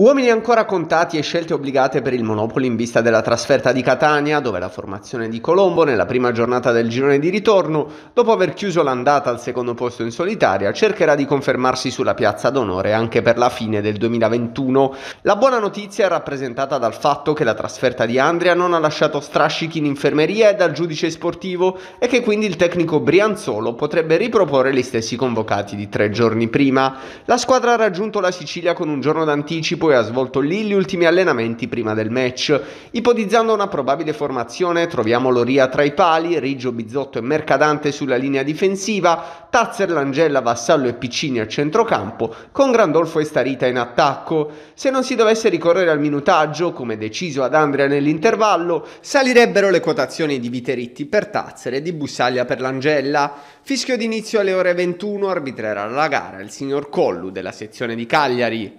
Uomini ancora contati e scelte obbligate per il Monopoli in vista della trasferta di Catania, dove la formazione di Colombo nella prima giornata del girone di ritorno, dopo aver chiuso l'andata al secondo posto in solitaria, cercherà di confermarsi sulla piazza d'onore anche per la fine del 2021. La buona notizia è rappresentata dal fatto che la trasferta di Andrea non ha lasciato strascichi in infermeria e dal giudice sportivo e che quindi il tecnico Brianzolo potrebbe riproporre gli stessi convocati di tre giorni prima. La squadra ha raggiunto la Sicilia con un giorno d'anticipo cui ha svolto lì gli ultimi allenamenti prima del match. Ipotizzando una probabile formazione troviamo Loria tra i pali, Riggio, Bizzotto e Mercadante sulla linea difensiva, Tazzer, Langella, Vassallo e Piccini al centrocampo, con Grandolfo e Starita in attacco. Se non si dovesse ricorrere al minutaggio, come deciso ad Andrea nell'intervallo, salirebbero le quotazioni di Viteritti per Tazzer e di Bussaglia per Langella. Fischio d'inizio alle ore 21 arbitrerà la gara il signor Collu della sezione di Cagliari.